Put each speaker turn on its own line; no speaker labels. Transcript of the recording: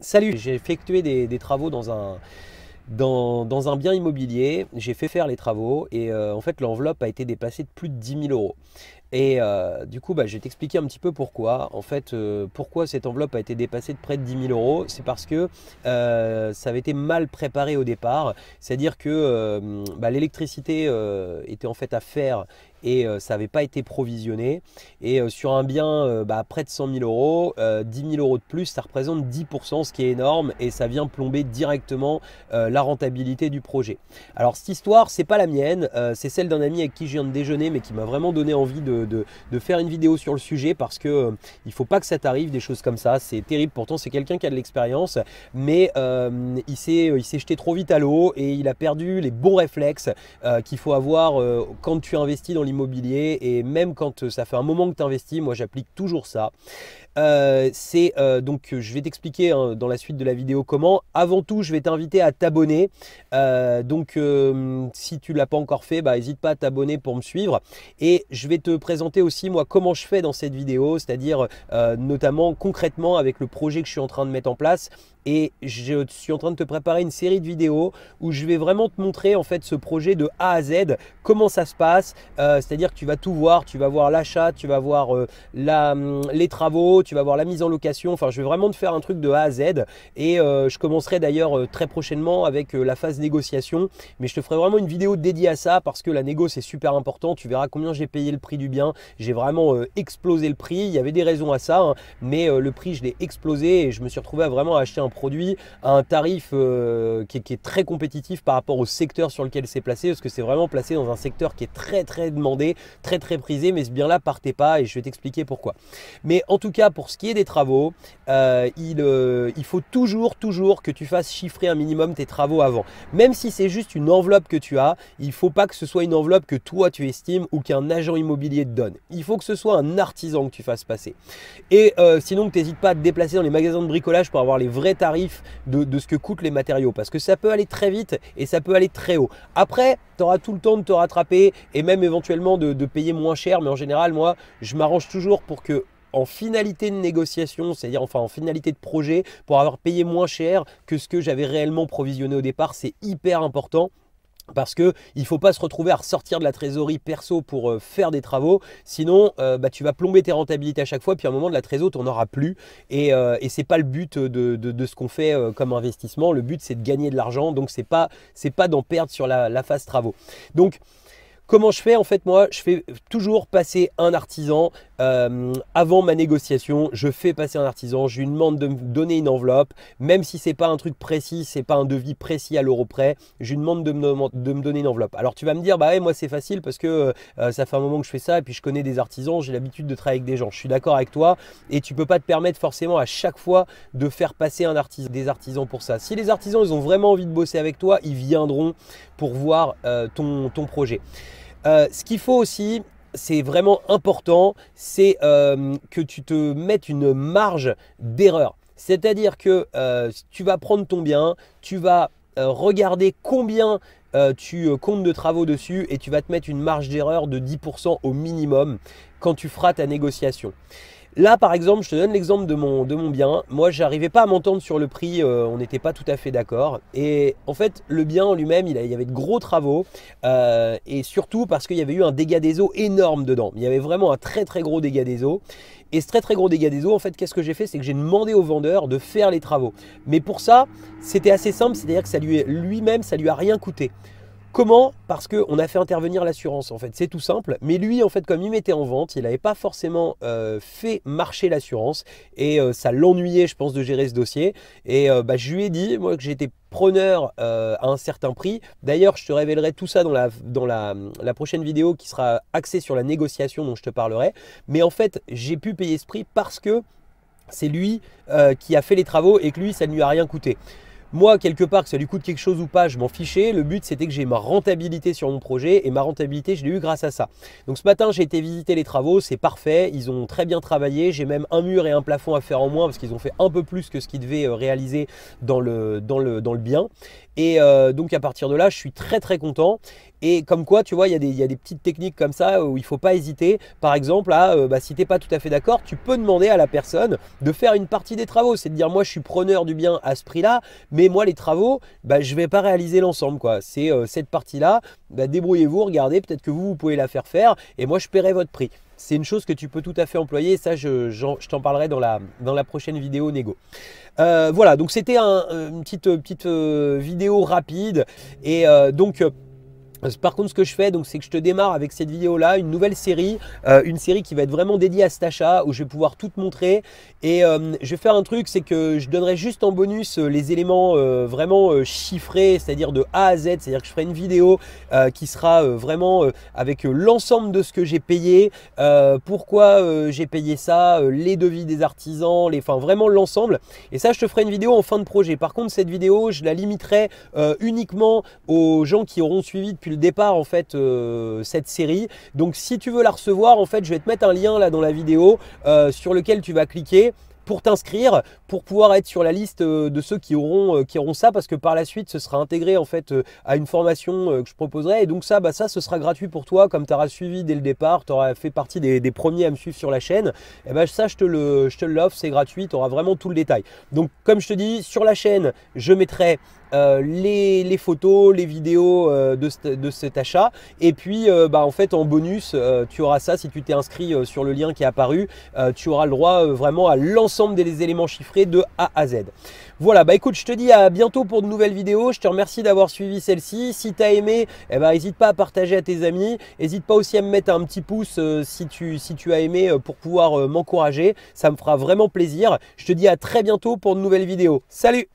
Salut, j'ai effectué des, travaux dans un, dans, un bien immobilier, j'ai fait faire les travaux et euh, en fait l'enveloppe a été dépassée de plus de 10 000 euros. Et euh, du coup, bah, je vais t'expliquer un petit peu pourquoi. En fait, euh, pourquoi cette enveloppe a été dépassée de près de 10 000 euros C'est parce que ça avait été mal préparé au départ. C'est-à-dire que bah, l'électricité était en fait à faire et euh, ça n'avait pas été provisionné. Et euh, sur un bien euh, bah, près de 100 000 euros, 10 000 euros de plus, ça représente 10%, ce qui est énorme et ça vient plomber directement la rentabilité du projet. Alors cette histoire, c'est pas la mienne, c'est celle d'un ami avec qui je viens de déjeuner, mais qui m'a vraiment donné envie de, faire une vidéo sur le sujet parce que il faut pas que ça t'arrive des choses comme ça. C'est terrible. Pourtant, c'est quelqu'un qui a de l'expérience, mais il s'est jeté trop vite à l'eau et il a perdu les bons réflexes qu'il faut avoir quand tu investis dans immobilier et même quand euh, ça fait un moment que tu investis, moi j'applique toujours ça. Euh, c'est euh, donc je vais t'expliquer hein, dans la suite de la vidéo comment. Avant tout, je vais t'inviter à t'abonner. donc si tu l'as pas encore fait, bah n'hésite pas à t'abonner pour me suivre. Et je vais te présenter aussi moi comment je fais dans cette vidéo, c'est-à-dire notamment concrètement avec le projet que je suis en train de mettre en place, et je suis en train de te préparer une série de vidéos où je vais vraiment te montrer en fait ce projet de A à Z, comment ça se passe, euh, c'est-à-dire que tu vas tout voir, tu vas voir l'achat, tu vas voir euh, hum, les travaux, tu vas voir la mise en location, enfin je vais vraiment te faire un truc de A à Z et euh, je commencerai d'ailleurs très prochainement avec la phase négociation, mais je te ferai vraiment une vidéo dédiée à ça parce que la négo c'est super important, tu verras combien j'ai payé le prix du bien, j'ai vraiment explosé le prix, il y avait des raisons à ça, hein. mais le prix je l'ai explosé et je me suis retrouvé à vraiment acheter un produit à un tarif euh, qui, est, très compétitif par rapport au secteur sur lequel c'est placé, parce que c'est vraiment placé dans un secteur qui est très très demandé, très très prisé, mais ce bien-là partait pas et je vais t'expliquer pourquoi. Mais en tout cas, pour ce qui est des travaux, euh, il, euh, il faut toujours, toujours que tu fasses chiffrer un minimum tes travaux avant. Même si c'est juste une enveloppe que tu as, il faut pas que ce soit une enveloppe que toi tu estimes ou qu'un agent immobilier te donne. Il faut que ce soit un artisan que tu fasses passer. Et sinon, que tu n'hésites pas à te déplacer dans les magasins de bricolage pour avoir les vrais tarifs de, ce que coûtent les matériaux parce que ça peut aller très vite et ça peut aller très haut. Après, tu auras tout le temps de te rattraper et même éventuellement de, de payer moins cher, mais en général, moi, je m'arrange toujours pour que en finalité de négociation, c'est-à-dire enfin en finalité de projet, pour avoir payé moins cher que ce que j'avais réellement provisionné au départ, c'est hyper important parce que il faut pas se retrouver à ressortir de la trésorerie perso pour euh, faire des travaux sinon euh, bah, tu vas plomber tes rentabilités à chaque fois puis à un moment de la trésorerie tu n'en auras plus et, euh, ce n'est pas le but de, ce qu'on fait comme investissement le but c'est de gagner de l'argent donc ce pas pas d'en perdre sur la, la phase travaux donc Comment je fais En fait, moi, je fais toujours passer un artisan euh, avant ma négociation. Je fais passer un artisan, je lui demande de me donner une enveloppe, même si c'est pas un truc précis, c'est pas un devis précis à l'euro près. Je lui demande de me, donner une enveloppe. Alors tu vas me dire, bah moi c'est facile parce que euh, euh, ça fait un moment que je fais ça et puis je connais des artisans, j'ai l'habitude de travailler avec des gens. Je suis d'accord avec toi et tu peux pas te permettre forcément à chaque fois de faire passer un des artisans pour ça. Si les artisans ils ont vraiment envie de bosser avec toi, ils viendront pour voir euh, ton, projet. Euh, ce qu'il faut aussi, c'est vraiment important, c'est euh, que tu te mettes une marge d'erreur. C'est-à-dire que tu vas prendre ton bien, tu vas regarder combien tu comptes de travaux dessus et tu vas te mettre une marge d'erreur de 10% au minimum quand tu feras ta négociation. Là, par exemple, je te donne l'exemple de mon, bien. Moi, je n'arrivais pas à m'entendre sur le prix, euh, on n'était pas tout à fait d'accord. Et en fait, le bien lui-même, il, y avait de gros travaux. Euh, et surtout parce qu'il y avait eu un dégât des eaux énorme dedans. Il y avait vraiment un très très gros dégât des eaux. Et ce très très gros dégât des eaux, en fait, qu'est-ce que j'ai fait C'est que j'ai demandé au vendeur de faire les travaux. Mais pour ça, c'était assez simple, c'est-à-dire que ça lui, lui-même, ça lui a rien coûté. Comment Parce qu'on a fait intervenir l'assurance, en fait, c'est tout simple. Mais lui, en fait, comme il mettait en vente, il n'avait pas forcément euh, fait marcher l'assurance et euh, ça l'ennuyait, je pense, de gérer ce dossier. Et euh, bah, je lui ai dit, moi, que j'étais preneur à un certain prix. D'ailleurs, je te révélerai tout ça dans, la, dans la, prochaine vidéo qui sera axée sur la négociation dont je te parlerai. Mais en fait, j'ai pu payer ce prix parce que c'est lui qui a fait les travaux et que lui, ça ne lui a rien coûté. Moi, quelque part, que ça lui coûte quelque chose ou pas, je m'en fichais. Le but, c'était que j'ai ma rentabilité sur mon projet et ma rentabilité, je l'ai eu grâce à ça. Donc ce matin, j'ai été visiter les travaux, c'est parfait. Ils ont très bien travaillé. J'ai même un mur et un plafond à faire en moins parce qu'ils ont fait un peu plus que ce qu'ils devaient euh, réaliser dans le, dans le, dans le bien. Et euh, donc à partir de là, je suis très très content. Et comme quoi, tu vois, il y, a des petites techniques comme ça euh, où il ne faut pas hésiter. Par exemple, euh, bah, si tu n'es pas tout à fait d'accord, tu peux demander à la personne de faire une partie des travaux. C'est de dire, moi, je suis preneur du bien à ce prix-là, mais moi, les travaux, bah, je ne vais pas réaliser l'ensemble. C'est cette partie-là, bah, débrouillez-vous, regardez, peut-être que vous, vous pouvez la faire faire, et moi, je paierai votre prix c'est une chose que tu peux tout à fait employer. Ça, je, t'en parlerai dans la, dans la prochaine vidéo Nego. Euh, voilà, donc c'était euh, une petite, euh, petite vidéo rapide. Et donc, euh, par contre, ce que je fais, donc, c'est que je te démarre avec cette vidéo-là, une nouvelle série, euh, une série qui va être vraiment dédiée à cet achat, où je vais pouvoir tout te montrer. Et euh, je vais faire un truc, c'est que je donnerai juste en bonus les éléments vraiment chiffrés, c'est-à-dire de A à Z, c'est-à-dire que je ferai une vidéo qui sera vraiment avec l'ensemble de ce que j'ai payé, pourquoi j'ai payé ça, les devis des artisans, les, enfin vraiment l'ensemble. Et ça, je te ferai une vidéo en fin de projet. Par contre, cette vidéo, je la limiterai uniquement aux gens qui auront suivi depuis le départ en fait euh, cette série. Donc si tu veux la recevoir, en fait, je vais te mettre un lien là dans la vidéo euh, sur lequel tu vas cliquer pour t'inscrire, pour pouvoir être sur la liste euh, de ceux qui auront, euh, qui auront ça, parce que par la suite, ce sera intégré en fait euh, à une formation que je proposerai. Et donc ça, bah, ça, ce sera gratuit pour toi, comme tu auras suivi dès le départ, tu auras fait partie des, premiers à me suivre sur la chaîne. Et eh ben bah, ça, je te le, je te l'offre, c'est gratuit, tu auras vraiment tout le détail. Donc comme je te dis, sur la chaîne, je mettrai les, photos, les vidéos de, cet achat. Et puis, bah, en fait, en bonus, tu auras ça si tu t'es inscrit sur le lien qui est apparu. tu auras le droit vraiment à l'ensemble des éléments chiffrés de A à Z. Voilà, bah écoute, je te dis à bientôt pour de nouvelles vidéos. Je te remercie d'avoir suivi celle-ci. Si tu as aimé, eh ben, n'hésite pas à partager à tes amis. N'hésite pas aussi à me mettre un petit pouce euh, si, tu, si tu as aimé euh, pour pouvoir euh, m'encourager. Ça me fera vraiment plaisir. Je te dis à très bientôt pour de nouvelles vidéos. Salut